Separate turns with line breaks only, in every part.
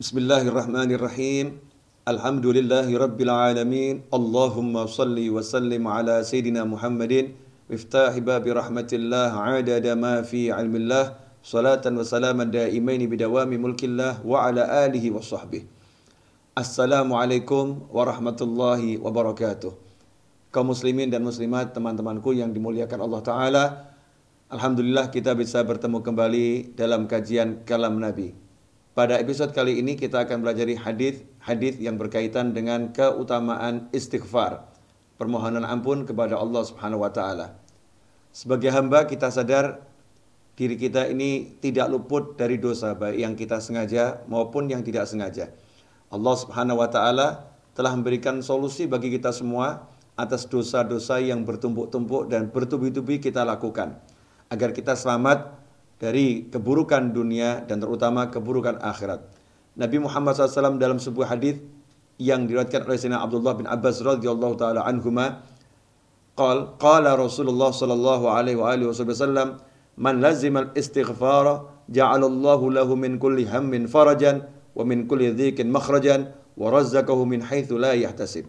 بسم الله الرحمن الرحيم الحمد لله رب العالمين اللهم صل وسلم على سيدنا محمد مفتاح باب رحمة الله عدد ما في علم الله صلاة وسلاما دائمين بدوام ملك الله وعلى آله وصحبه السلام عليكم ورحمة الله وبركاته kaum muslimin dan muslimat teman-temanku yang dimuliakan Allah Ta'ala Alhamdulillah kita bisa bertemu kembali dalam kajian kalam Nabi Pada episode kali ini kita akan belajar hadis hadis yang berkaitan dengan keutamaan istighfar, permohonan ampun kepada Allah Subhanahu wa taala. Sebagai hamba kita sadar diri kita ini tidak luput dari dosa baik yang kita sengaja maupun yang tidak sengaja. Allah Subhanahu wa taala telah memberikan solusi bagi kita semua atas dosa-dosa yang bertumpuk-tumpuk dan bertubi-tubi kita lakukan agar kita selamat dari keburukan dunia dan terutama keburukan akhirat. Nabi Muhammad SAW dalam sebuah hadis yang diriwayatkan oleh Sayyidina Abdullah bin Abbas radhiyallahu taala anhuma qal qala Rasulullah sallallahu alaihi wa alihi wasallam man lazima al-istighfar ja'ala Allahu lahu min kulli hammin farajan wa min kulli dhikin makhrajan wa razzaqahu min haitsu la yahtasib.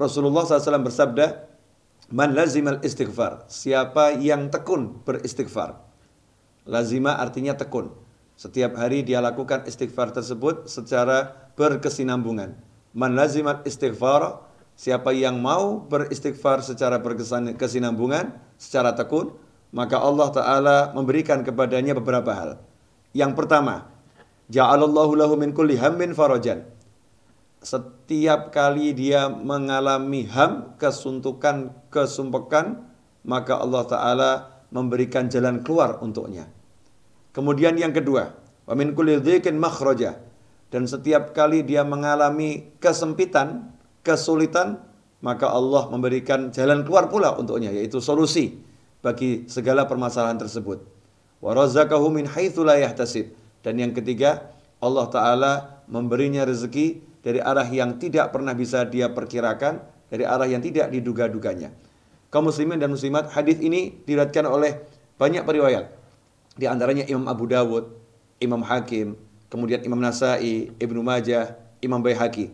Rasulullah SAW bersabda, Man al istighfar. Siapa yang tekun beristighfar Lazima artinya tekun. Setiap hari dia lakukan istighfar tersebut secara berkesinambungan. Man lazimat istighfar, siapa yang mau beristighfar secara berkesinambungan, secara tekun, maka Allah Ta'ala memberikan kepadanya beberapa hal. Yang pertama, Ja'alallahu lahu min kulli hammin farajan. Setiap kali dia mengalami ham, kesuntukan, kesumpekan, maka Allah Ta'ala memberikan jalan keluar untuknya. Kemudian yang kedua, wa min kulli makhraja. Dan setiap kali dia mengalami kesempitan, kesulitan, maka Allah memberikan jalan keluar pula untuknya yaitu solusi bagi segala permasalahan tersebut. Wa razaqahu min yahtasib. Dan yang ketiga, Allah taala memberinya rezeki dari arah yang tidak pernah bisa dia perkirakan, dari arah yang tidak diduga-duganya kaum muslimin dan muslimat, hadis ini diriwayatkan oleh banyak periwayat. Di antaranya Imam Abu Dawud, Imam Hakim, kemudian Imam Nasai, Ibnu Majah, Imam Baihaqi.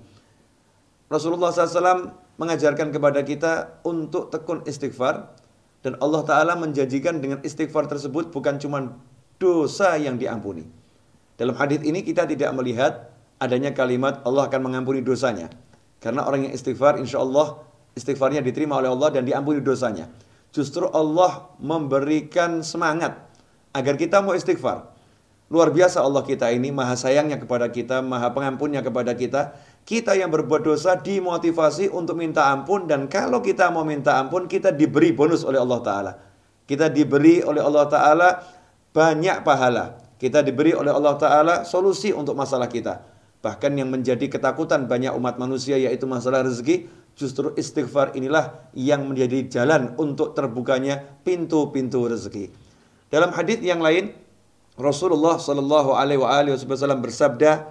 Rasulullah SAW mengajarkan kepada kita untuk tekun istighfar dan Allah Ta'ala menjanjikan dengan istighfar tersebut bukan cuma dosa yang diampuni. Dalam hadis ini kita tidak melihat adanya kalimat Allah akan mengampuni dosanya. Karena orang yang istighfar insya Allah istighfarnya diterima oleh Allah dan diampuni dosanya. Justru Allah memberikan semangat agar kita mau istighfar. Luar biasa Allah kita ini, maha sayangnya kepada kita, maha pengampunnya kepada kita. Kita yang berbuat dosa dimotivasi untuk minta ampun dan kalau kita mau minta ampun, kita diberi bonus oleh Allah Ta'ala. Kita diberi oleh Allah Ta'ala banyak pahala. Kita diberi oleh Allah Ta'ala solusi untuk masalah kita. Bahkan yang menjadi ketakutan banyak umat manusia yaitu masalah rezeki, Justru istighfar inilah yang menjadi jalan untuk terbukanya pintu-pintu rezeki. Dalam hadis yang lain, Rasulullah Shallallahu Alaihi Wasallam bersabda,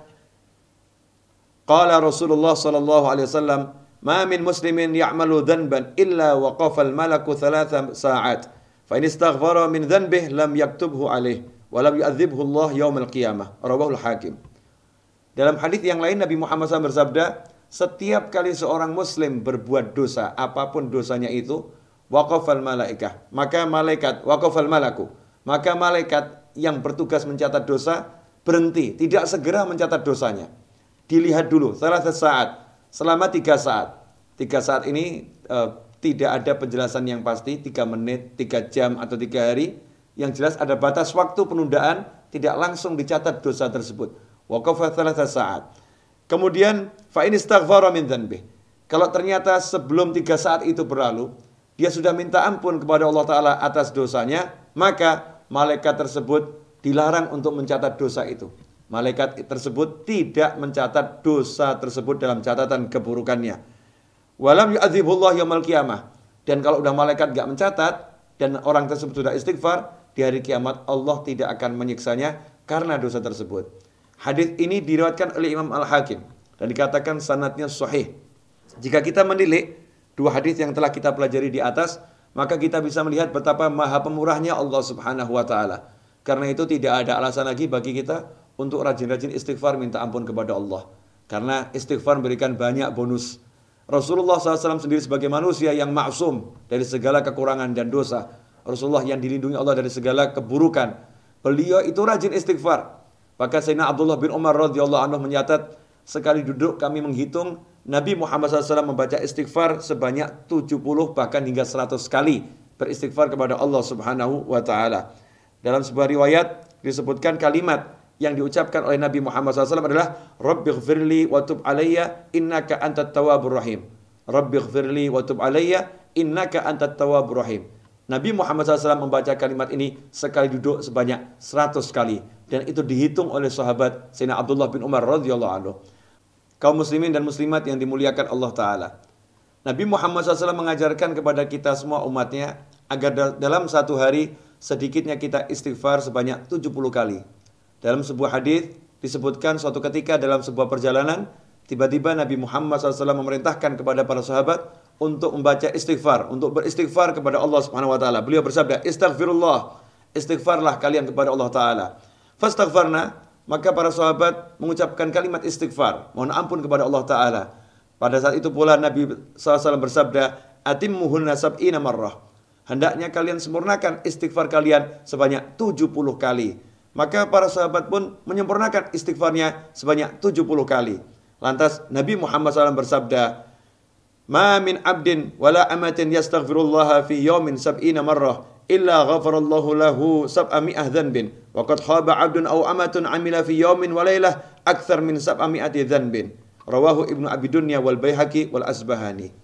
"Qala Rasulullah Shallallahu Alaihi Wasallam, ma min muslimin ya'malu dzanban illa waqafa al-malaku thalatha sa'at, fa in istaghfara min dzanbih, lam yaktubhu alaih, wa lam Allah yom al-qiyamah." Rabbul Hakim. Dalam hadis yang lain Nabi Muhammad SAW bersabda, setiap kali seorang muslim berbuat dosa, apapun dosanya itu, waqafal malaikah. Maka malaikat, waqafal malaku. Maka malaikat yang bertugas mencatat dosa, berhenti. Tidak segera mencatat dosanya. Dilihat dulu, salah saat, Selama tiga saat. Tiga saat ini e, tidak ada penjelasan yang pasti, tiga menit, tiga jam, atau tiga hari. Yang jelas ada batas waktu penundaan, tidak langsung dicatat dosa tersebut. Waqafal salah saat. Kemudian fa in istaghfara Kalau ternyata sebelum tiga saat itu berlalu, dia sudah minta ampun kepada Allah Ta'ala atas dosanya, maka malaikat tersebut dilarang untuk mencatat dosa itu. Malaikat tersebut tidak mencatat dosa tersebut dalam catatan keburukannya. Walam yu'adzibullah yaumal qiyamah. Dan kalau udah malaikat gak mencatat, dan orang tersebut sudah istighfar, di hari kiamat Allah tidak akan menyiksanya karena dosa tersebut. Hadis ini diriwayatkan oleh Imam Al-Hakim dan dikatakan sanatnya sahih. Jika kita menilik dua hadis yang telah kita pelajari di atas, maka kita bisa melihat betapa maha pemurahnya Allah Subhanahu wa taala. Karena itu tidak ada alasan lagi bagi kita untuk rajin-rajin istighfar minta ampun kepada Allah. Karena istighfar memberikan banyak bonus. Rasulullah SAW sendiri sebagai manusia yang maksum dari segala kekurangan dan dosa. Rasulullah yang dilindungi Allah dari segala keburukan. Beliau itu rajin istighfar. Maka Sayyidina Abdullah bin Umar radhiyallahu anhu menyatat sekali duduk kami menghitung Nabi Muhammad SAW membaca istighfar sebanyak 70 bahkan hingga 100 kali beristighfar kepada Allah Subhanahu wa taala. Dalam sebuah riwayat disebutkan kalimat yang diucapkan oleh Nabi Muhammad SAW adalah Rabbighfirli wa tub alayya innaka antat tawwabur rahim. Rabbighfirli wa tub alayya innaka antat tawwabur rahim. Nabi Muhammad SAW membaca kalimat ini sekali duduk sebanyak 100 kali dan itu dihitung oleh sahabat Sayyidina Abdullah bin Umar radhiyallahu anhu. Kaum muslimin dan muslimat yang dimuliakan Allah taala. Nabi Muhammad SAW mengajarkan kepada kita semua umatnya agar dalam satu hari sedikitnya kita istighfar sebanyak 70 kali. Dalam sebuah hadis disebutkan suatu ketika dalam sebuah perjalanan tiba-tiba Nabi Muhammad SAW memerintahkan kepada para sahabat untuk membaca istighfar, untuk beristighfar kepada Allah Subhanahu wa taala. Beliau bersabda, "Istaghfirullah, istighfarlah kalian kepada Allah taala." Fastaghfarna, maka para sahabat mengucapkan kalimat istighfar, mohon ampun kepada Allah Ta'ala. Pada saat itu pula Nabi SAW bersabda, Atimmuhunna sab'ina marrah. Hendaknya kalian sempurnakan istighfar kalian sebanyak 70 kali. Maka para sahabat pun menyempurnakan istighfarnya sebanyak 70 kali. Lantas Nabi Muhammad SAW bersabda, Ma min abdin wala amatin yastaghfirullaha fi yawmin sab'ina marrah illa ghafarallahu lahu sab'a mi'ah dhanbin wa qad khaba 'abdun aw amatun 'amila fi yawmin wa lailah akthar min sab'a mi'ati dhanbin rawahu ibnu abi dunya wal baihaqi wal asbahani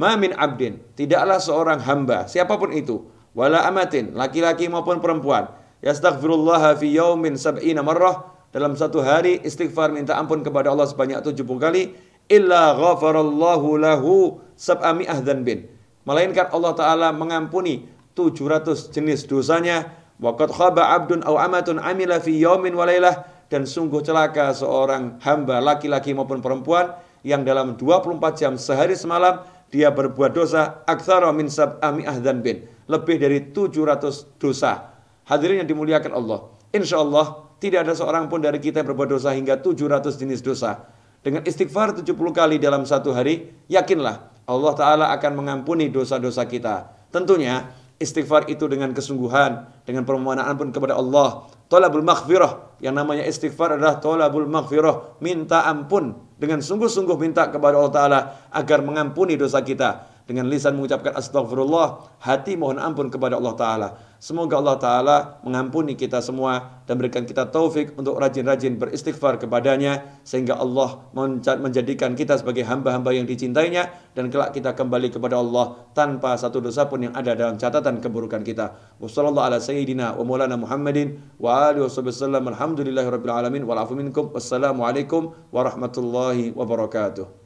ma min abdin tidaklah seorang hamba siapapun itu wala amatin laki-laki maupun perempuan yastaghfirullah fi yawmin sab'ina marrah dalam satu hari istighfar minta ampun kepada Allah sebanyak 70 kali illa ghafarallahu lahu sab'a mi'ah dhanbin melainkan Allah taala mengampuni 700 jenis dosanya waqad khaba abdun aw amatun amila fi wa walailah dan sungguh celaka seorang hamba laki-laki maupun perempuan yang dalam 24 jam sehari semalam dia berbuat dosa aktsara min sab'ami ahdan bin lebih dari 700 dosa hadirin yang dimuliakan Allah insyaallah tidak ada seorang pun dari kita yang berbuat dosa hingga 700 jenis dosa dengan istighfar 70 kali dalam satu hari yakinlah Allah taala akan mengampuni dosa-dosa kita tentunya Istighfar itu dengan kesungguhan, dengan permohonan ampun kepada Allah. Tolabul maghfirah, yang namanya istighfar adalah tolabul maghfirah, minta ampun. Dengan sungguh-sungguh minta kepada Allah Ta'ala agar mengampuni dosa kita dengan lisan mengucapkan astagfirullah, hati mohon ampun kepada Allah Ta'ala. Semoga Allah Ta'ala mengampuni kita semua dan berikan kita taufik untuk rajin-rajin beristighfar kepadanya sehingga Allah menjadikan kita sebagai hamba-hamba yang dicintainya dan kelak kita kembali kepada Allah tanpa satu dosa pun yang ada dalam catatan keburukan kita. Wassalamualaikum warahmatullahi wabarakatuh.